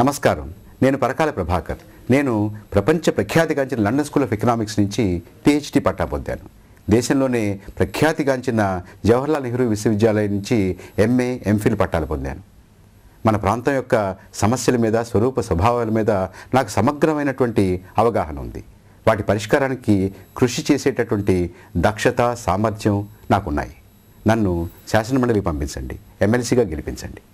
నమస్కారం నేను పరకాల ప్రభాకర్ నేను ప్రపంచ ప్రఖ్యాతిగాంచిన లండన్ స్కూల్ ఆఫ్ ఎకనామిక్స్ నుంచి పిహెచ్డి పట్టా పొందాను దేశంలోనే ప్రఖ్యాతిగాంచిన జవహర్లాల్ నెహ్రూ విశ్వవిద్యాలయం నుంచి ఎంఏ ఎంఫిల్ పట్టాలు పొందాను మన ప్రాంతం యొక్క సమస్యల మీద స్వరూప స్వభావాల మీద నాకు సమగ్రమైనటువంటి అవగాహన ఉంది వాటి పరిష్కారానికి కృషి చేసేటటువంటి దక్షత సామర్థ్యం నాకున్నాయి నన్ను శాసనమండలి పంపించండి ఎమ్మెల్సీగా గెలిపించండి